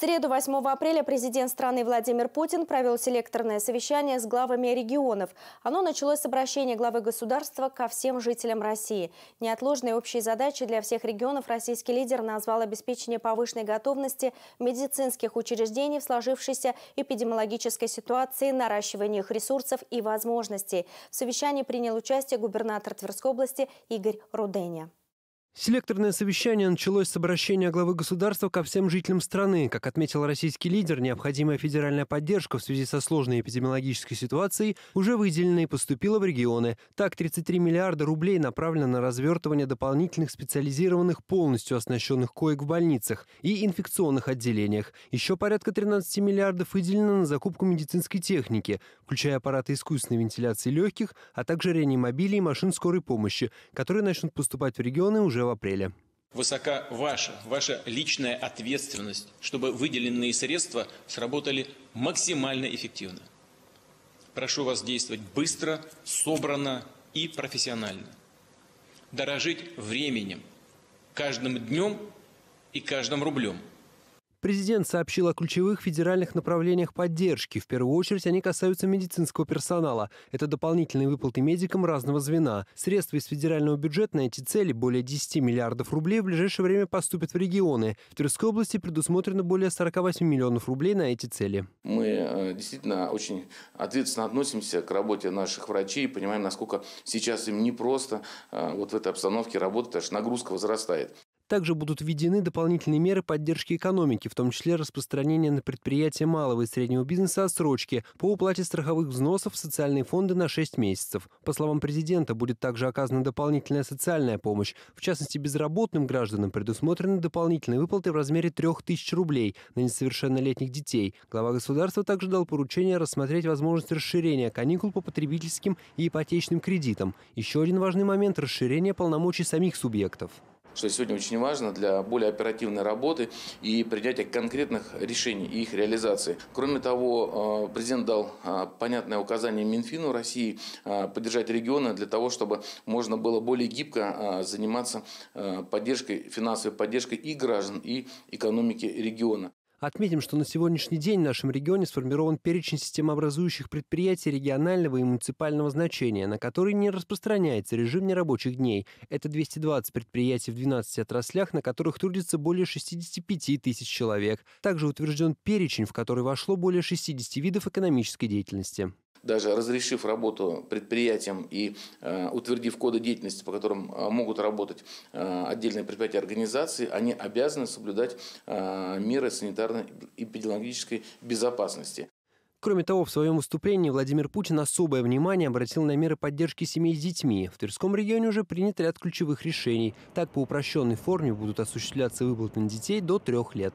среду 8 апреля президент страны Владимир Путин провел селекторное совещание с главами регионов. Оно началось с обращения главы государства ко всем жителям России. Неотложной общей задачей для всех регионов российский лидер назвал обеспечение повышенной готовности медицинских учреждений в сложившейся эпидемиологической ситуации, наращивание их ресурсов и возможностей. В совещании принял участие губернатор Тверской области Игорь Руденя. Селекторное совещание началось с обращения главы государства ко всем жителям страны. Как отметил российский лидер, необходимая федеральная поддержка в связи со сложной эпидемиологической ситуацией уже выделена и поступила в регионы. Так, 33 миллиарда рублей направлено на развертывание дополнительных специализированных полностью оснащенных коек в больницах и инфекционных отделениях. Еще порядка 13 миллиардов выделено на закупку медицинской техники, включая аппараты искусственной вентиляции легких, а также реанимобилей и машин скорой помощи, которые начнут поступать в регионы уже апреля. Высока ваша, ваша личная ответственность, чтобы выделенные средства сработали максимально эффективно. Прошу вас действовать быстро, собрано и профессионально. Дорожить временем, каждым днем и каждым рублем – Президент сообщил о ключевых федеральных направлениях поддержки. В первую очередь они касаются медицинского персонала. Это дополнительные выплаты медикам разного звена. Средства из федерального бюджета на эти цели, более 10 миллиардов рублей, в ближайшее время поступят в регионы. В Тверской области предусмотрено более 48 миллионов рублей на эти цели. Мы э, действительно очень ответственно относимся к работе наших врачей понимаем, насколько сейчас им непросто э, вот в этой обстановке работать, потому что нагрузка возрастает. Также будут введены дополнительные меры поддержки экономики, в том числе распространение на предприятия малого и среднего бизнеса отсрочки по уплате страховых взносов в социальные фонды на 6 месяцев. По словам президента, будет также оказана дополнительная социальная помощь. В частности, безработным гражданам предусмотрены дополнительные выплаты в размере 3000 рублей на несовершеннолетних детей. Глава государства также дал поручение рассмотреть возможность расширения каникул по потребительским и ипотечным кредитам. Еще один важный момент – расширение полномочий самих субъектов что сегодня очень важно для более оперативной работы и принятия конкретных решений и их реализации. Кроме того, э, президент дал э, понятное указание Минфину России э, поддержать регионы для того, чтобы можно было более гибко заниматься поддержкой, финансовой поддержкой и граждан, и экономики региона. Отметим, что на сегодняшний день в нашем регионе сформирован перечень системообразующих предприятий регионального и муниципального значения, на которые не распространяется режим нерабочих дней. Это 220 предприятий в 12 отраслях, на которых трудится более 65 тысяч человек. Также утвержден перечень, в который вошло более 60 видов экономической деятельности даже разрешив работу предприятиям и э, утвердив коды деятельности, по которым э, могут работать э, отдельные предприятия организации, они обязаны соблюдать меры санитарно-эпидемиологической безопасности. Кроме того, в своем выступлении Владимир Путин особое внимание обратил на меры поддержки семей с детьми. В Тверском регионе уже принят ряд ключевых решений. Так, по упрощенной форме будут осуществляться выплаты на детей до трех лет.